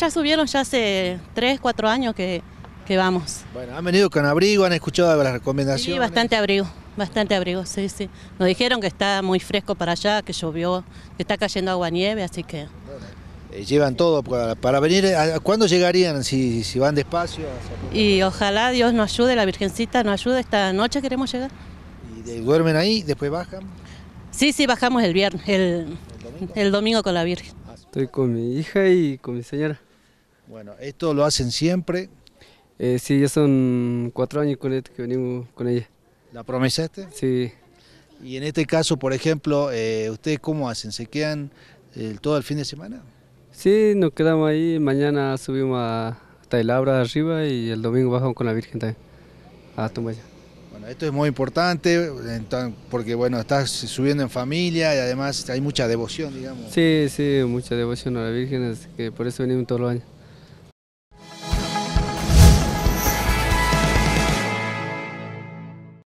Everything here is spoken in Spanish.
Ya subieron ya hace 3, 4 años que, vamos. Bueno, han venido con abrigo, han escuchado las recomendaciones. Sí, bastante abrigo, bastante abrigo, sí, sí. Nos dijeron que está muy fresco para allá, que llovió, que está cayendo agua nieve, así que... Eh, llevan todo para, venir, ¿cuándo llegarían si, van despacio? Y ojalá Dios nos ayude, la Virgencita nos ayude, esta noche queremos llegar. ¿Y duermen ahí, después bajan? Sí, sí, bajamos el viernes, el domingo con la Virgen. Estoy con mi hija y con mi señora. Bueno, ¿esto lo hacen siempre? Eh, sí, ya son cuatro años con este, que venimos con ella. ¿La promesaste? Sí. Y en este caso, por ejemplo, eh, ¿ustedes cómo hacen? ¿Se quedan eh, todo el fin de semana? Sí, nos quedamos ahí, mañana subimos a, hasta arriba y el domingo bajamos con la Virgen también, a Tumbaya. Bueno, esto es muy importante porque bueno, estás subiendo en familia y además hay mucha devoción, digamos. Sí, sí, mucha devoción a la Virgen, así que por eso venimos todos los años.